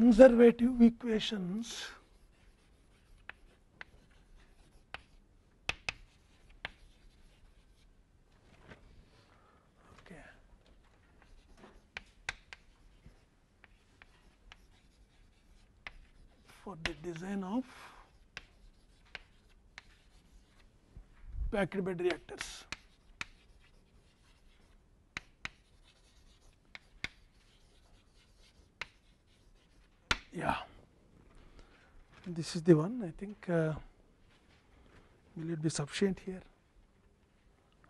conservative equations for the design of packed bed reactors. yeah this is the one I think uh, will it be sufficient here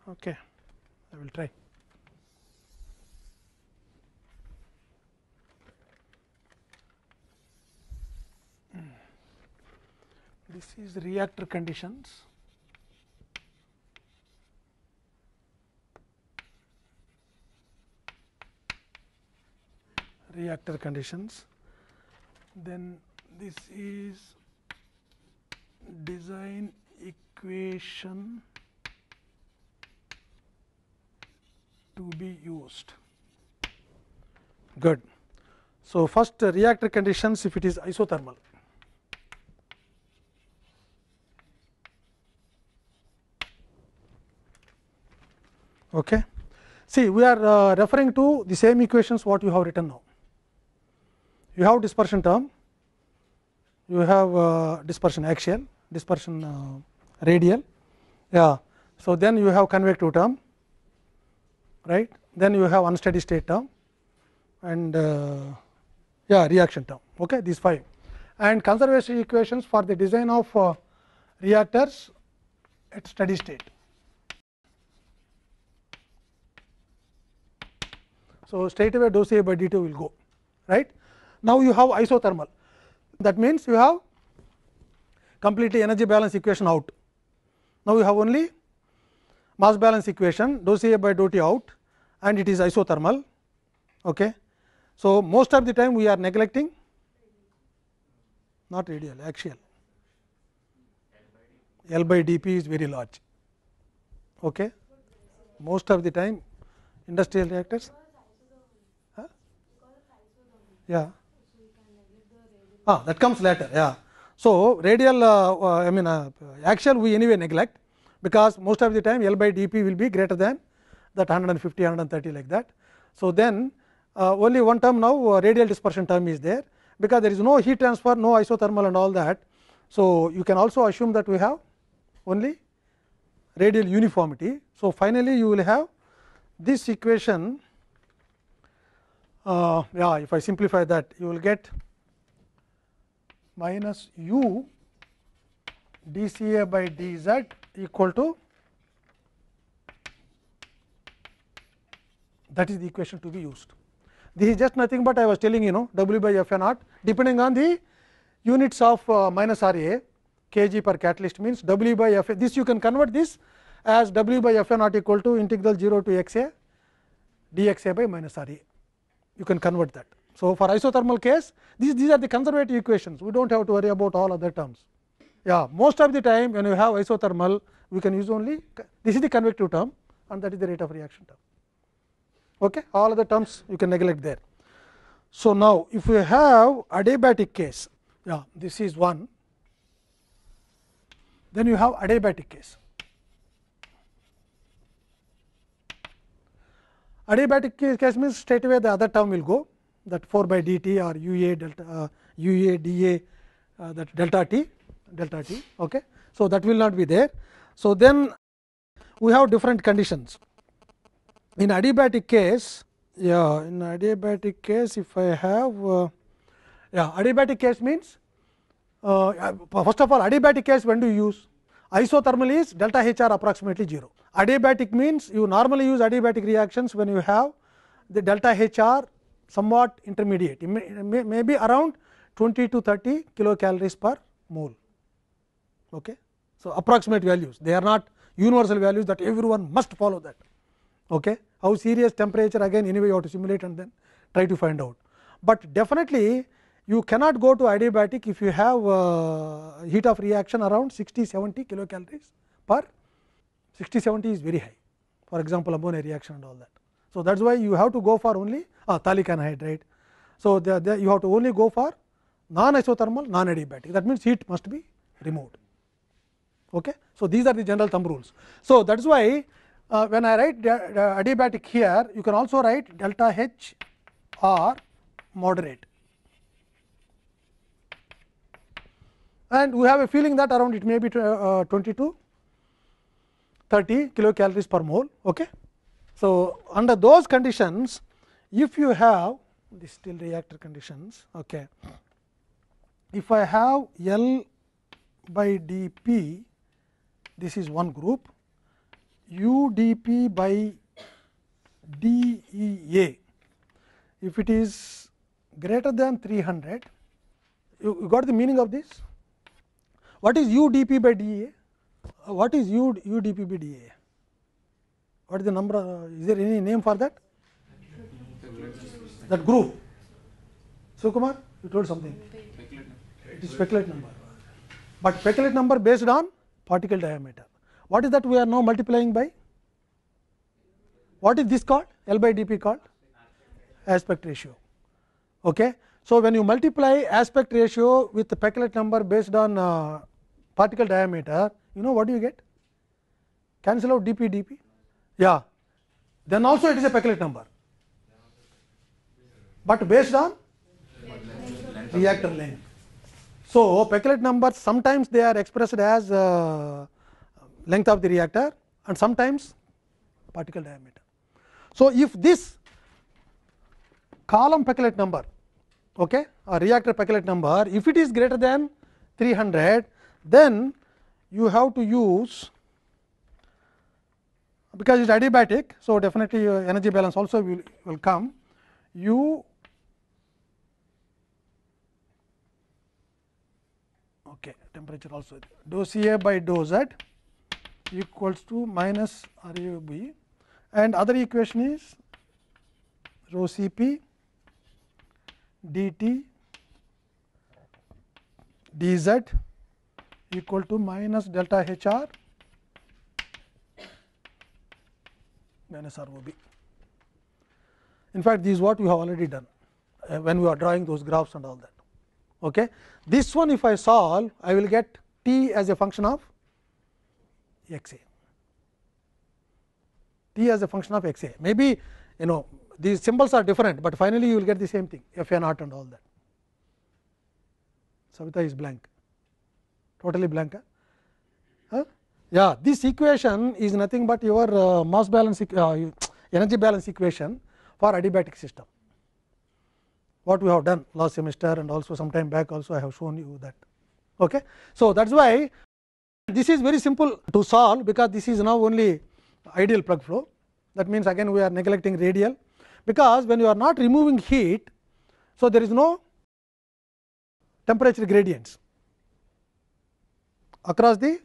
okay I will try hmm. this is reactor conditions reactor conditions then this is design equation to be used. Good. So, first uh, reactor conditions if it is isothermal. Okay. See, we are uh, referring to the same equations what you have written now you have dispersion term, you have uh, dispersion axial, dispersion uh, radial. Yeah. So, then you have convective term, right? Then you have unsteady state term and uh, yeah reaction term. Okay, these five and conservation equations for the design of uh, reactors at steady state. So, straight away dou C by d will go right. Now, you have isothermal that means, you have completely energy balance equation out. Now, you have only mass balance equation dou C A by dou T out and it is isothermal. Okay. So, most of the time we are neglecting not radial axial L by d p is very large. Okay. Most of the time industrial reactors huh? yeah ah, that comes later. Yeah. So, radial uh, uh, I mean uh, axial we anyway neglect because most of the time L by dp will be greater than that 150, 130 like that. So, then only one term now radial dispersion term is there because there is no heat transfer, no isothermal and all that. So, you can also assume that we have only radial uniformity. So, finally, you will have this equation uh, yeah if I simplify that you will get minus u d C A by d z equal to that is the equation to be used. This is just nothing but I was telling you know W by F naught depending on the units of uh, minus R A kg per catalyst means W by F A this you can convert this as W by F n naught equal to integral 0 to x A d x A by minus R A you can convert that. So, for isothermal case these, these are the conservative equations we do not have to worry about all other terms. Yeah, most of the time when you have isothermal we can use only this is the convective term and that is the rate of reaction term. Okay, all other terms you can neglect there. So, now if we have adiabatic case yeah, this is one then you have adiabatic case. Adiabatic case means straight away the other term will go that 4 by dt or ua delta uh, ua da uh, that delta t delta t okay so that will not be there so then we have different conditions in adiabatic case yeah in adiabatic case if i have uh, yeah adiabatic case means uh, uh first of all adiabatic case when do you use isothermal is delta h r approximately 0 adiabatic means you normally use adiabatic reactions when you have the delta h r somewhat intermediate, it may, may, may be around 20 to 30 kilocalories per mole. Okay. So, approximate values, they are not universal values that everyone must follow that. Okay. How serious temperature again anyway you have to simulate and then try to find out. But definitely you cannot go to adiabatic if you have uh, heat of reaction around 60 70 kilocalories per 60 70 is very high for example ammonia reaction and all that. So, that is why you have to go for only uh, ah, phthalic anhydride. So, the, the, you have to only go for non isothermal non adiabatic that means, heat must be removed. Okay? So, these are the general thumb rules. So, that is why uh, when I write adiabatic here you can also write delta H r moderate and we have a feeling that around it may be uh, uh 22 30 kilocalories per mole. Okay? So, under those conditions if you have the still reactor conditions. Okay. If I have L by d p, this is one group, u d p by d e a, if it is greater than 300, you, you got the meaning of this? What is u d p by d a? Uh, what is u, u d p by d a? What is the number? Uh, is there any name for that? that group. So Kumar, you told something. It is speculate number. But speculate number based on particle diameter. What is that we are now multiplying by? What is this called? L by dp called? Aspect ratio. Okay. So, when you multiply aspect ratio with the Peclet number based on uh, particle diameter, you know what do you get? Cancel out dp dp. Yeah. Then also it is a Peclet number but based on reactor length. So, Peclet numbers sometimes they are expressed as uh, length of the reactor and sometimes particle diameter. So, if this column Peclet number okay, or reactor Peclet number if it is greater than 300 then you have to use because it is adiabatic. So, definitely your energy balance also will, will come you temperature also dou C A by dou Z equals to minus R U B and other equation is rho C P d T d Z equal to minus delta H R minus R O B. In fact, this is what we have already done uh, when we are drawing those graphs and all that. Okay. This one if I solve, I will get t as a function of x a, t as a function of x a. Maybe you know these symbols are different, but finally, you will get the same thing f a naught and all that. Savita is blank, totally blank. Huh? Yeah, this equation is nothing but your uh, mass balance, uh, energy balance equation for adiabatic system. what we have done last semester and also some time back also I have shown you that. Okay. So, that is why this is very simple to solve because this is now only ideal plug flow that means again we are neglecting radial because when you are not removing heat. So, there is no temperature gradients across the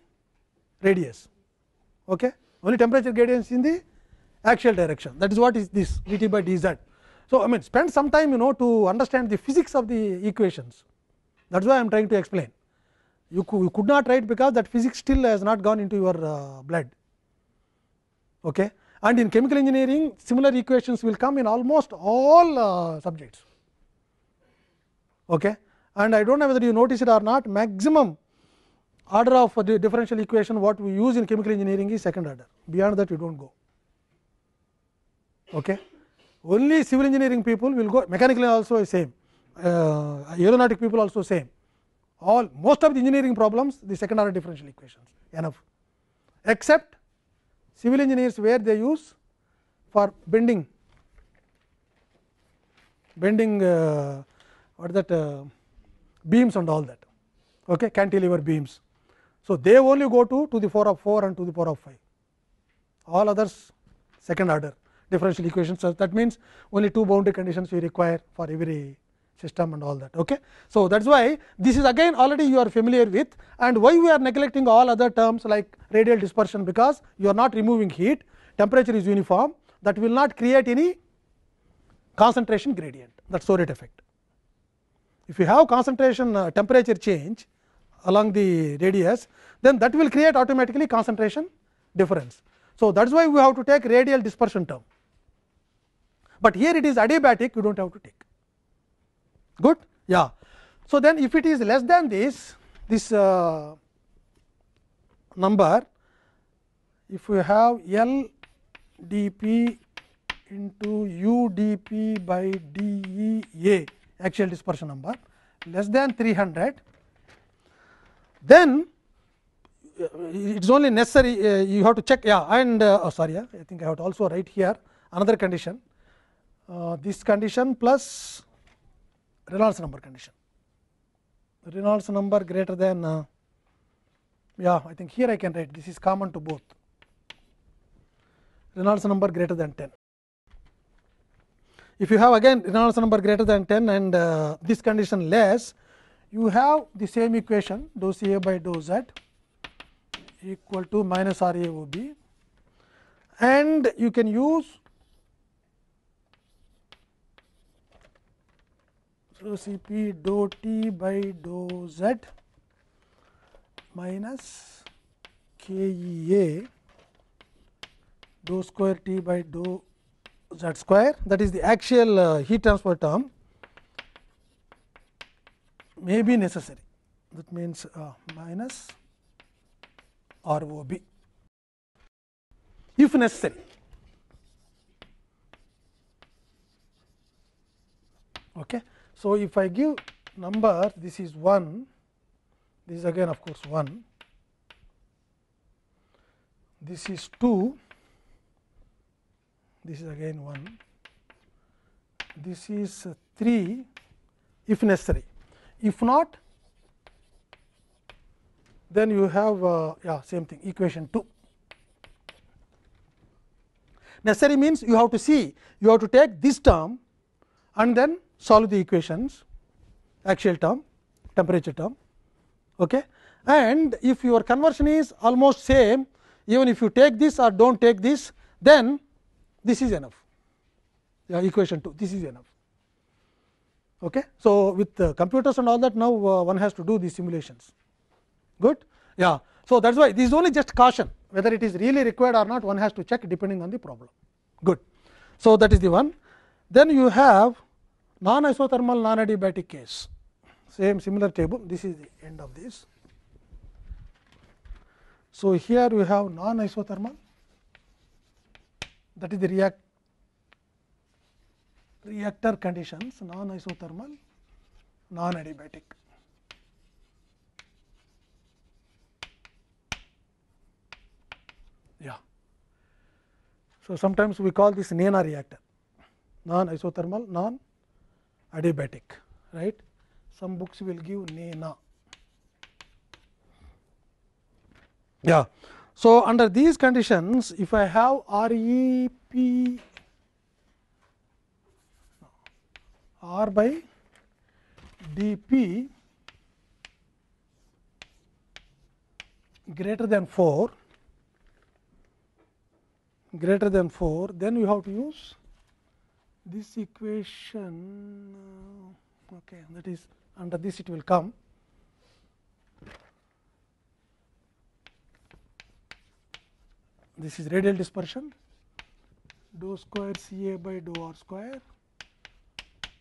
radius okay only temperature gradients in the axial direction that is what is this V T by d z so, I mean spend some time you know to understand the physics of the equations that is why I am trying to explain. You could, you could not write because that physics still has not gone into your uh, blood. Okay. And in chemical engineering similar equations will come in almost all uh, subjects. Okay. And I do not know whether you notice it or not maximum order of the differential equation what we use in chemical engineering is second order beyond that you do not go. Okay only civil engineering people will go mechanical also same, uh, aeronautic people also same. All most of the engineering problems the second order differential equations enough, except civil engineers where they use for bending, bending uh, what is that uh, beams and all that, okay, cantilever beams. So, they only go to to the power of 4 and to the power of 5, all others second order differential equations. So, that means, only two boundary conditions we require for every system and all that. Okay. So, that is why this is again already you are familiar with and why we are neglecting all other terms like radial dispersion because you are not removing heat, temperature is uniform that will not create any concentration gradient that is so rate effect. If you have concentration uh, temperature change along the radius then that will create automatically concentration difference. So, that is why we have to take radial dispersion term but here it is adiabatic you do not have to take. Good? Yeah. So, then if it is less than this, this uh, number, if we have L d p into u d p by d e a axial dispersion number less than 300, then uh, it is only necessary uh, you have to check yeah and uh, oh, sorry yeah, I think I have to also write here another condition uh, this condition plus Reynolds number condition. Reynolds number greater than, uh, yeah, I think here I can write this is common to both. Reynolds number greater than 10. If you have again Reynolds number greater than 10 and uh, this condition less, you have the same equation dou C A by dou Z equal to minus R A O B and you can use So, C p dou t by dou z minus k E a dou square t by dou z square that is the axial uh, heat transfer term may be necessary that means uh, minus R O B if necessary. Okay. So, if I give number this is 1, this is again of course 1, this is 2, this is again 1, this is 3 if necessary. If not, then you have uh, yeah same thing equation 2. Necessary means you have to see, you have to take this term and then solve the equations axial term temperature term okay and if your conversion is almost same even if you take this or don't take this then this is enough yeah, equation 2 this is enough okay so with computers and all that now uh, one has to do these simulations good yeah so that's why this is only just caution whether it is really required or not one has to check depending on the problem good so that is the one then you have non isothermal non adiabatic case same similar table this is the end of this so here we have non isothermal that is the react reactor conditions non isothermal non adiabatic yeah so sometimes we call this nena reactor non isothermal non adiabatic right some books will give nena yeah so under these conditions if i have R e p R by dp greater than 4 greater than 4 then you have to use this equation uh, okay that is under this it will come this is radial dispersion dou square C A by dou R square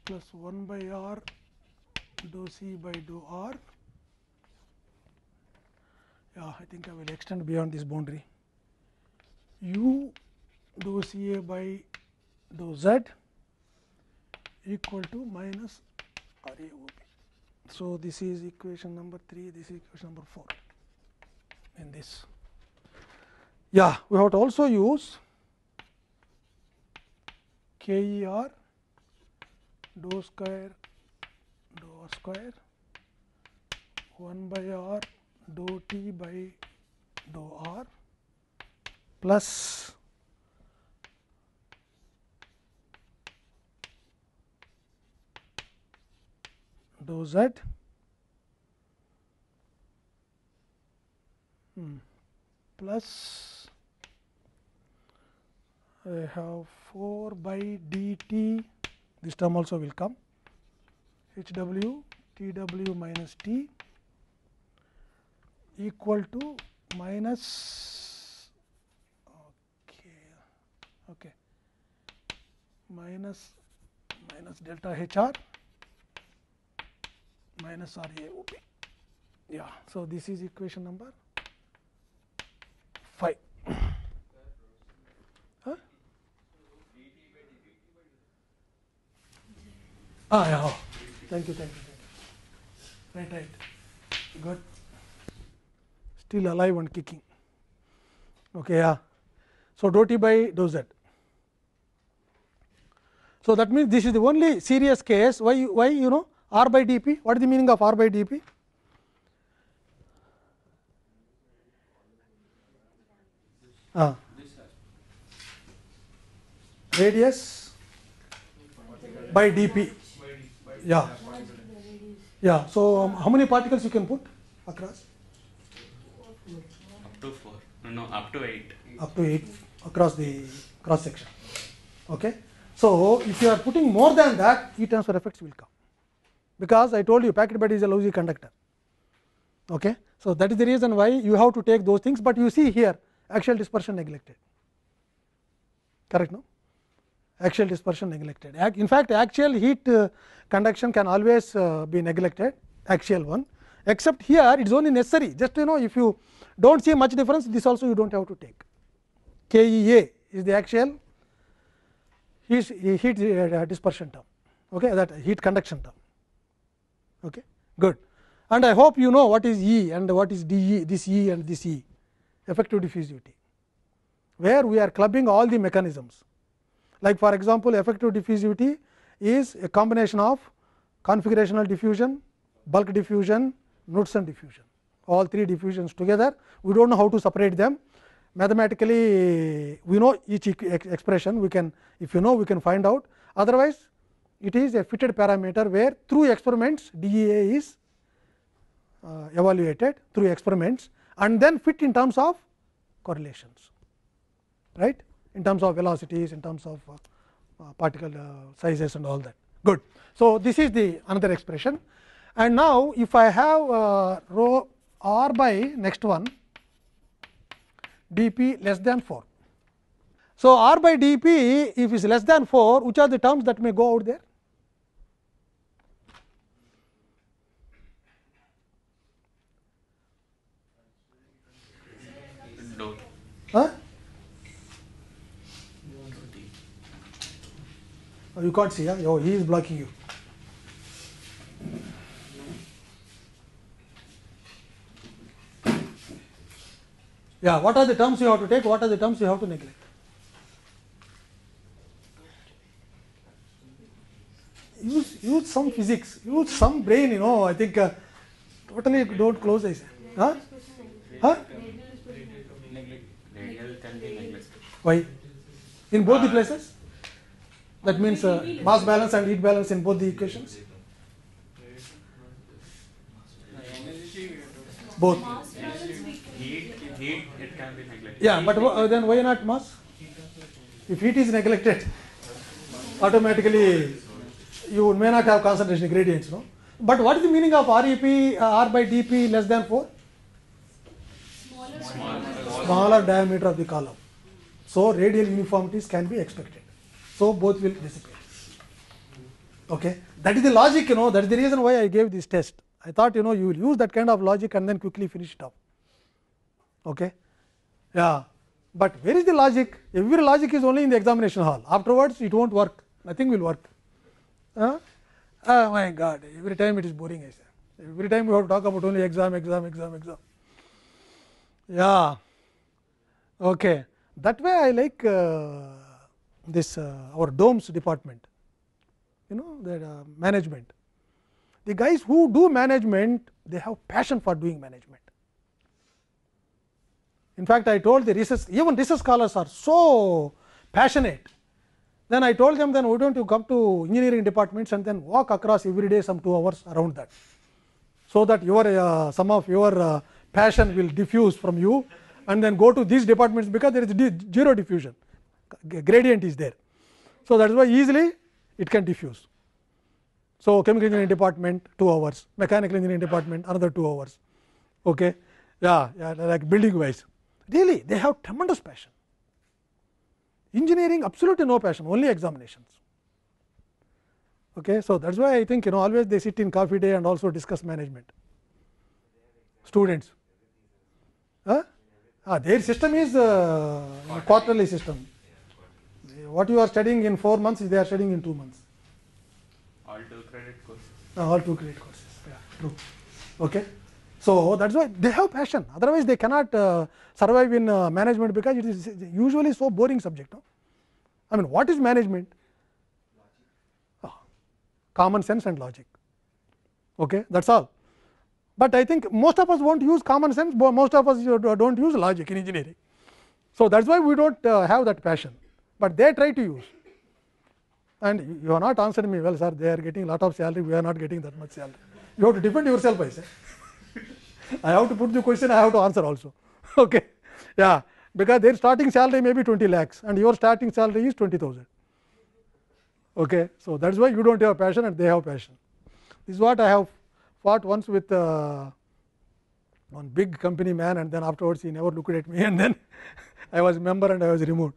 plus 1 by R dou C by dou R. Yeah, I think I will extend beyond this boundary u dou C A by dou Z equal to minus RAOB. So, this is equation number 3, this is equation number 4 in this. Yeah, we have to also use KER dou square dou r square 1 by r dou t by dou r plus dou z hmm. plus I have 4 by dt this term also will come h w t w minus t equal to minus okay okay minus minus delta h r minus a RAOP. Yeah, so this is equation number 5. huh? Ah, yeah. Oh. Thank you, thank you, thank you. Right, right. Good. Still alive and kicking. Okay, yeah. So, dot t by dou z. So, that means this is the only serious case why, why you know r by dp. What is the meaning of r by dp? Uh, radius by dp. Yeah. Yeah. So, um, how many particles you can put across? Up to 4. No, up to 8. Up to 8 across the cross section. Okay. So, if you are putting more than that, heat transfer effects will come because I told you packed bed is a lousy conductor. Okay. So, that is the reason why you have to take those things, but you see here axial dispersion neglected correct no axial dispersion neglected in fact axial heat uh, conduction can always uh, be neglected axial one except here it is only necessary just you know if you don't see much difference this also you don't have to take kea is the axial heat, heat uh, dispersion term okay that heat conduction term okay good and i hope you know what is e and what is de this e and this e effective diffusivity where we are clubbing all the mechanisms like for example effective diffusivity is a combination of configurational diffusion bulk diffusion knudsen diffusion all three diffusions together we don't know how to separate them mathematically we know each expression we can if you know we can find out otherwise it is a fitted parameter where through experiments DEA is uh, evaluated through experiments and then fit in terms of correlations, right? in terms of velocities, in terms of uh, uh particle uh, sizes and all that. Good. So, this is the another expression and now if I have uh, rho r by next one dp less than 4. So, r by dp if it's less than 4 which are the terms that may go out there Huh? Oh, you can't see, huh? Oh, he is blocking you. Yeah, what are the terms you have to take? What are the terms you have to neglect? Use, use some physics, use some brain, you know. I think uh, totally don't close eyes. Huh? Huh? Why? In both the places? That means uh, mass balance and heat balance in both the equations? Both. Yeah, but uh, then why not mass? If heat is neglected, automatically you may not have concentration gradients, no? But what is the meaning of REP, uh, R by dP less than 4? Smaller, Smaller diameter of the column. So, radial uniformities can be expected. So, both will dissipate. Okay. That is the logic you know that is the reason why I gave this test. I thought you know you will use that kind of logic and then quickly finish it up. Okay. Yeah. But where is the logic? Every logic is only in the examination hall. Afterwards, it won't work. Nothing will work. Huh? Oh my God! Every time it is boring. I say. Every time we have to talk about only exam, exam, exam, exam. Yeah. Okay. That way I like uh, this uh, our domes department, you know the uh, management. The guys who do management, they have passion for doing management. In fact, I told the research, even research scholars are so passionate. Then I told them, then why don't you come to engineering departments and then walk across every day some two hours around that, so that your uh, some of your uh, passion will diffuse from you and then go to these departments because there is zero diffusion gradient is there. So, that is why easily it can diffuse. So, chemical engineering department 2 hours, mechanical engineering department another 2 hours. Okay. Yeah, yeah, like building wise. Really, they have tremendous passion. Engineering, absolutely no passion, only examinations. Okay. So, that is why I think you know always they sit in coffee day and also discuss management. Students. Huh? Ah, their system is uh, quarterly. quarterly system. what you are studying in four months, they are studying in two months. All two credit courses. Ah, all two credit courses. Yeah, true. Okay. So that's why they have passion. Otherwise, they cannot uh, survive in uh, management because it is usually so boring subject. No? I mean, what is management? Oh, common sense and logic. Okay, that's all. but I think most of us will not use common sense, most of us do not use logic in engineering. So, that is why we do not uh, have that passion, but they try to use and you are not answering me well sir, they are getting lot of salary, we are not getting that much salary. You have to defend yourself I say. I have to put the question, I have to answer also. okay. Yeah, because their starting salary may be 20 lakhs and your starting salary is 20,000. Okay. So, that is why you do not have passion and they have passion. This is what I have fought once with uh, one big company man and then afterwards he never looked at me and then I was member and I was removed.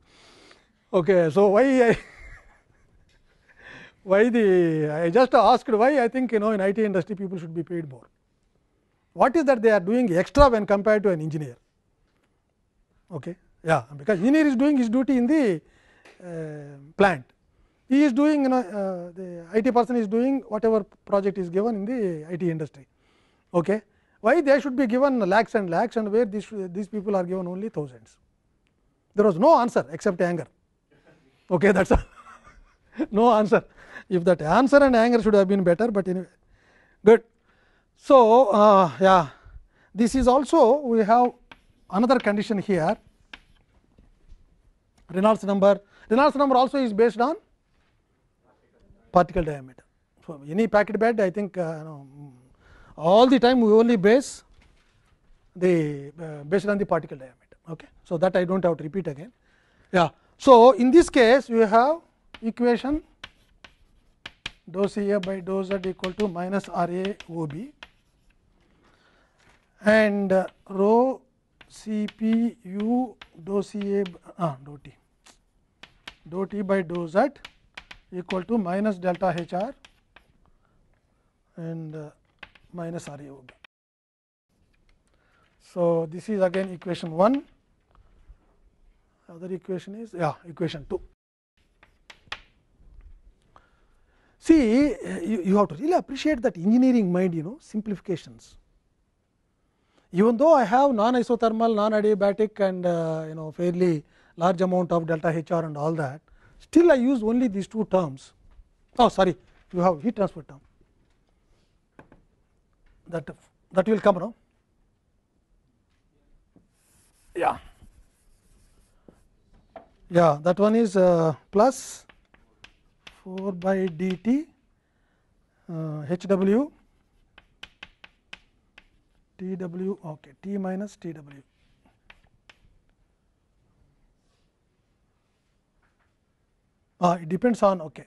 Okay, so why I why the I just asked why I think you know in IT industry people should be paid more. What is that they are doing extra when compared to an engineer? Okay, yeah, because engineer is doing his duty in the uh, plant he is doing you know, uh, the IT person is doing whatever project is given in the IT industry. Okay. Why they should be given lakhs and lakhs and where these, these people are given only thousands. There was no answer except anger. Okay, that's all. no answer. If that answer and anger should have been better, but anyway, good. So, uh, yeah, this is also we have another condition here. Reynolds number, Reynolds number also is based on particle diameter. So, any packet bed I think uh, all the time we only base the uh, based on the particle diameter. Okay. So, that I do not have to repeat again. Yeah. So, in this case you have equation dou C A by dou Z equal to minus R A O B and uh, rho C P U dou C A uh, dou T dou T by dou Z equal to minus delta H r and uh, minus R yoga. So, this is again equation 1, other equation is yeah equation 2. See, you, you have to really appreciate that engineering mind you know simplifications. Even though I have non isothermal, non adiabatic and uh, you know fairly large amount of delta H r and all that, Still, I use only these two terms. Oh, sorry, you have heat transfer term that that will come now. Yeah, yeah, that one is uh, plus 4 by dt uh, Hw tw okay, t minus tw uh, it depends on okay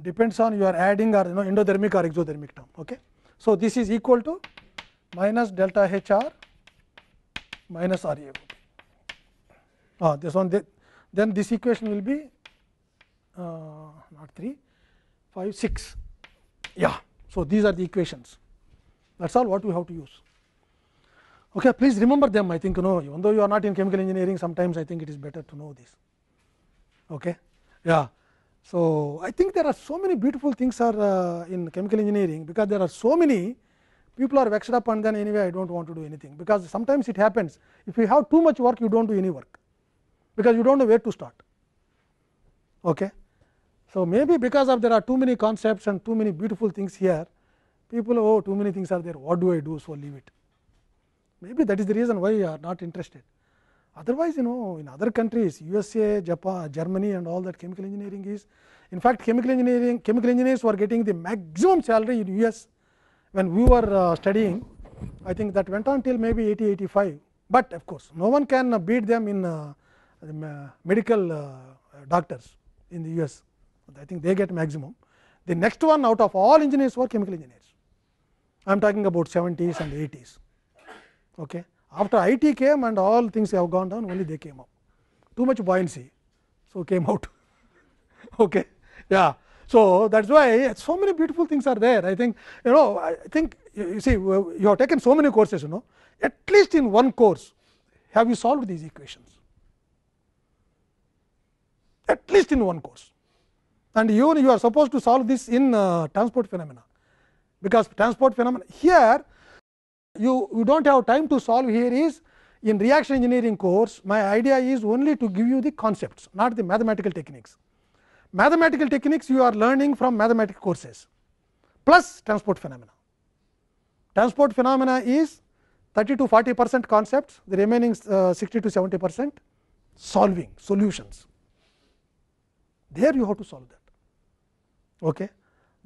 depends on you are adding or you know endothermic or exothermic term okay so this is equal to minus delta h r minus r a ah this one the, then this equation will be uh, not 3 5 6 yeah so these are the equations that's all what we have to use Okay, please remember them. I think you know, even though you are not in chemical engineering, sometimes I think it is better to know this. Okay, yeah. So I think there are so many beautiful things are uh, in chemical engineering because there are so many people are vexed up and then anyway I don't want to do anything because sometimes it happens. If you have too much work, you don't do any work because you don't know where to start. Okay. So, maybe because of there are too many concepts and too many beautiful things here, people oh too many things are there, what do I do? So, leave it. Maybe that is the reason why you are not interested. Otherwise, you know, in other countries, USA, Japan, Germany, and all that chemical engineering is. In fact, chemical engineering, chemical engineers were getting the maximum salary in US when we were uh, studying. I think that went on till maybe 80, 85. But of course, no one can uh, beat them in uh, medical uh, doctors in the US. I think they get maximum. The next one out of all engineers were chemical engineers. I am talking about 70s and 80s. Okay. After IT came and all things have gone down only they came up, too much buoyancy. So, came out. okay. Yeah. So, that is why so many beautiful things are there. I think you know I think you see you have taken so many courses you know at least in one course have you solved these equations at least in one course and you you are supposed to solve this in uh, transport phenomena because transport phenomena here you you do not have time to solve here is in reaction engineering course my idea is only to give you the concepts not the mathematical techniques. Mathematical techniques you are learning from mathematical courses plus transport phenomena. Transport phenomena is 30 to 40 percent concepts the remaining uh, 60 to 70 percent solving solutions there you have to solve that. Okay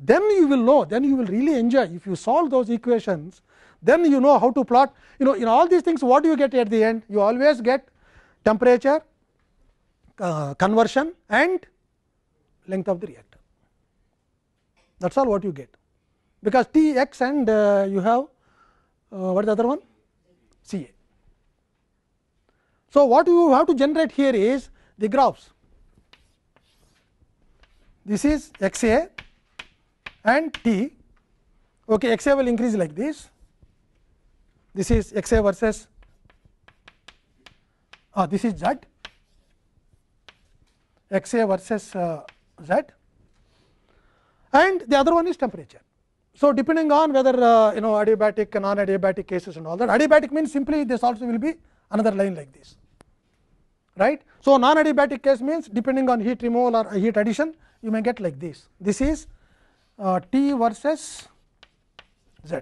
then you will know, then you will really enjoy. If you solve those equations, then you know how to plot. You know, in all these things, what do you get at the end? You always get temperature, uh, conversion, and length of the reactor. That is all what you get, because T x and uh, you have uh, what is the other one? C A. So, what you have to generate here is the graphs. This is x A, and t okay x a will increase like this this is x a versus uh, this is z x a versus uh, z and the other one is temperature. So, depending on whether uh, you know adiabatic and non-adiabatic cases and all that adiabatic means simply this also will be another line like this right. So, non-adiabatic case means depending on heat removal or heat addition you may get like this. This is uh, t versus z.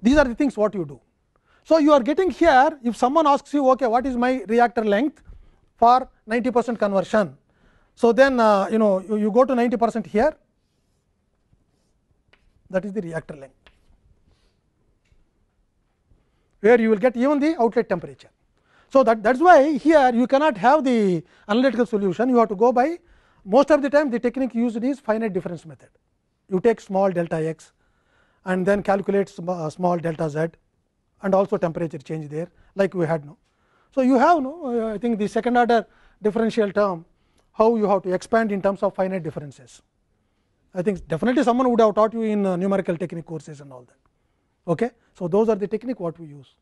These are the things what you do. So, you are getting here if someone asks you okay, what is my reactor length for 90 percent conversion. So, then uh, you know you, you go to 90 percent here that is the reactor length where you will get even the outlet temperature. So, that that is why here you cannot have the analytical solution you have to go by most of the time the technique used is finite difference method. You take small delta x and then calculate sm uh, small delta z and also temperature change there like we had now. So, you have no, uh, I think the second order differential term how you have to expand in terms of finite differences. I think definitely someone would have taught you in uh, numerical technique courses and all that. Okay? So, those are the technique what we use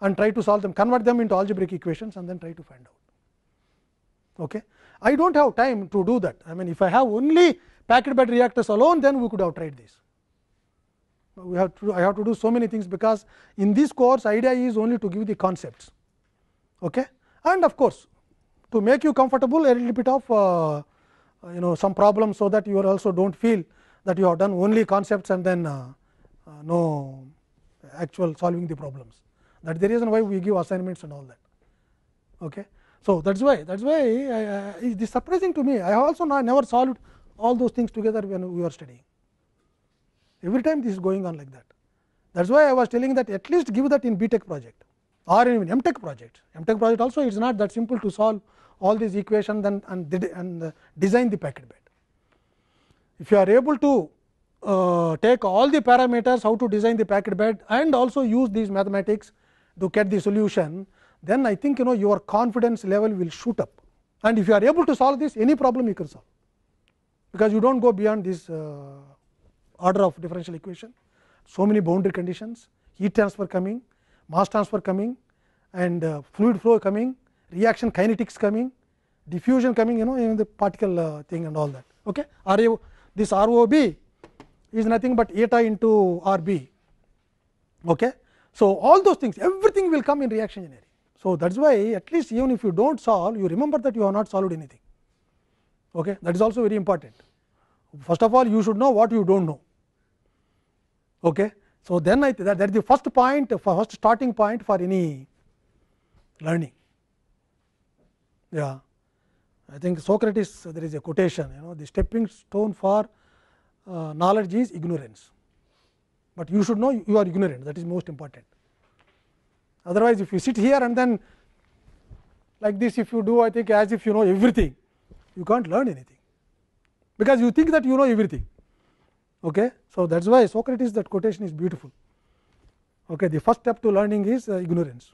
and try to solve them, convert them into algebraic equations and then try to find out. Okay? I do not have time to do that. I mean, if I have only packed bed reactors alone, then we could have tried this. We have to, I have to do so many things because in this course idea is only to give the concepts. Okay? And of course, to make you comfortable a little bit of uh, uh you know some problems so that you also do not feel that you have done only concepts and then uh, uh, no actual solving the problems. That is the reason why we give assignments and all that. Okay? So, that is why that is why uh, it is surprising to me I also never solved all those things together when we were studying every time this is going on like that. That is why I was telling that at least give that in BTEC project or in MTech project. MTech project also it is not that simple to solve all these equations and, and, and uh, design the packet bed. If you are able to uh, take all the parameters how to design the packet bed and also use these mathematics to get the solution, then I think you know your confidence level will shoot up and if you are able to solve this any problem you can solve, because you do not go beyond this uh, order of differential equation. So many boundary conditions, heat transfer coming, mass transfer coming and uh, fluid flow coming, reaction kinetics coming, diffusion coming you know even the particle uh, thing and all that. Okay? RA, this ROB is nothing but eta into RB. Okay? So, all those things everything will come in reaction engineering. So, that is why at least even if you do not solve you remember that you have not solved anything okay. that is also very important. First of all you should know what you do not know. Okay. So, then I that, that is the first point first starting point for any learning. Yeah. I think Socrates there is a quotation you know the stepping stone for uh, knowledge is ignorance, but you should know you are ignorant that is most important. otherwise if you sit here and then like this if you do I think as if you know everything you can't learn anything because you think that you know everything okay so that's why Socrates that quotation is beautiful okay the first step to learning is uh, ignorance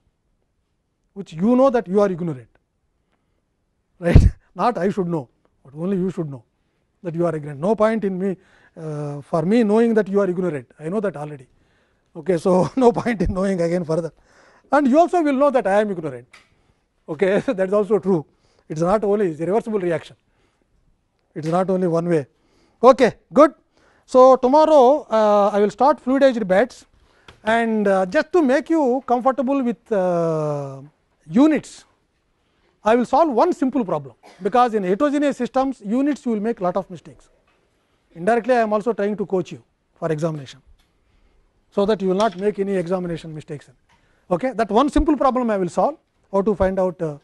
which you know that you are ignorant right not I should know but only you should know that you are ignorant no point in me uh, for me knowing that you are ignorant I know that already okay so no point in knowing again further and you also will know that I am ignorant. Okay, that is also true. It is not only reversible reaction. It is not only one way. Okay, good. So, tomorrow uh, I will start fluidized beds and uh, just to make you comfortable with uh, units, I will solve one simple problem because in heterogeneous systems units you will make lot of mistakes. Indirectly I am also trying to coach you for examination, so that you will not make any examination mistakes. Okay, that one simple problem I will solve how to find out uh,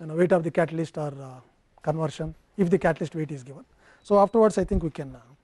you know, weight of the catalyst or uh, conversion if the catalyst weight is given. So, afterwards I think we can uh,